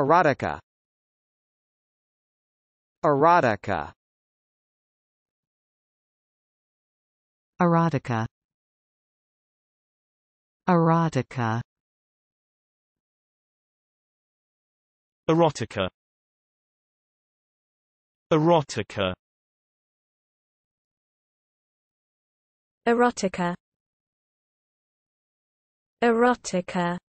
Erotica Erotica Erotica Erotica Erotica Erotica Erotica Erotica